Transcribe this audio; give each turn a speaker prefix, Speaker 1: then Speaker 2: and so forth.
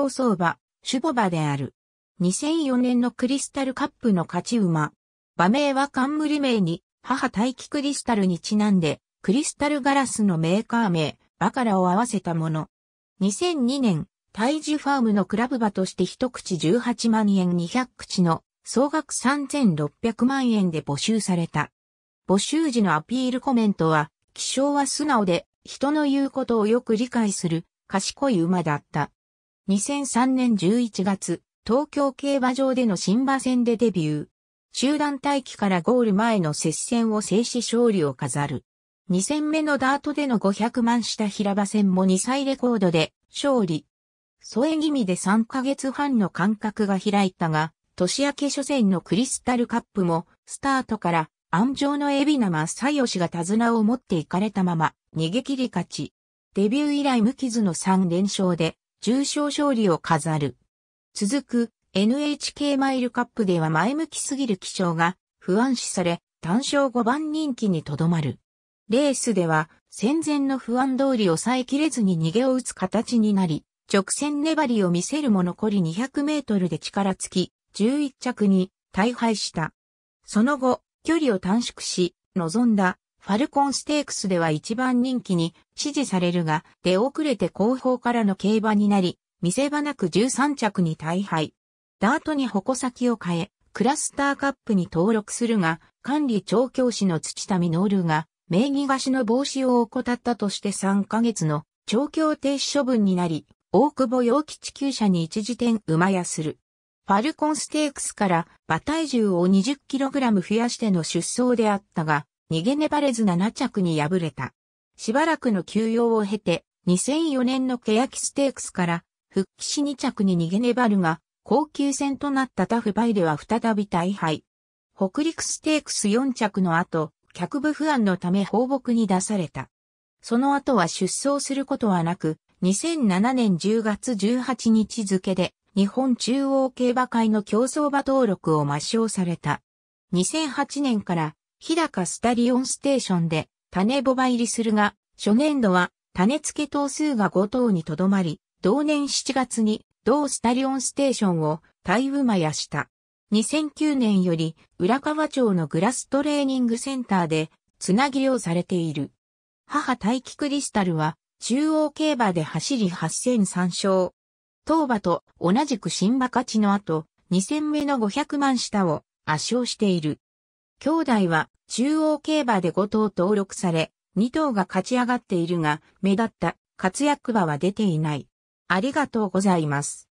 Speaker 1: 闘走馬、シュボである。2004年のクリスタルカップの勝ち馬。馬名は冠名に、母大気クリスタルにちなんで、クリスタルガラスのメーカー名、バカラを合わせたもの。2002年、大樹ファームのクラブ馬として一口18万円200口の総額3600万円で募集された。募集時のアピールコメントは、気象は素直で人の言うことをよく理解する賢い馬だった。2003年11月、東京競馬場での新馬戦でデビュー。集団待機からゴール前の接戦を制止勝利を飾る。2戦目のダートでの500万した平場戦も2歳レコードで勝利。添え気味で3ヶ月半の間隔が開いたが、年明け初戦のクリスタルカップも、スタートから、安城の海老名正義が手綱を持っていかれたまま、逃げ切り勝ち。デビュー以来無傷の3連勝で、重賞勝利を飾る。続く NHK マイルカップでは前向きすぎる気象が不安視され、単勝5番人気にとどまる。レースでは戦前の不安通り抑えきれずに逃げを打つ形になり、直線粘りを見せるも残り200メートルで力尽き、11着に大敗した。その後、距離を短縮し、臨んだファルコンステークスでは一番人気に支持されるが、出遅れて後方からの競馬になり、見せ場なく13着に大敗。ダートに矛先を変え、クラスターカップに登録するが、管理調教師の土田実が、名義貸しの防止を怠ったとして3ヶ月の調教停止処分になり、大久保陽吉厩舎に一時点馬やする。ファルコンステークスから馬体重を 20kg 増やしての出走であったが、逃げ粘れず7着に敗れた。しばらくの休養を経て、2004年のケヤキステークスから復帰し2着に逃げ粘るが、高級戦となったタフバイでは再び大敗。北陸ステークス4着の後、客部不安のため放牧に出された。その後は出走することはなく、2007年10月18日付で日本中央競馬会の競走馬登録を抹消された。2008年から日高スタリオンステーションで種ボバ入りするが、初年度は種付け頭数が5頭にとどまり、同年7月に同スタリオンステーションを台ウマやした。2009年より浦河町のグラストレーニングセンターでつなぎをされている。母大輝クリスタルは中央競馬で走り8戦3勝。当馬と同じく新馬勝ちの後、2戦目の500万下を圧勝している。兄弟は中央競馬で5頭登録され、2頭が勝ち上がっているが、目立った活躍馬は出ていない。ありがとうございます。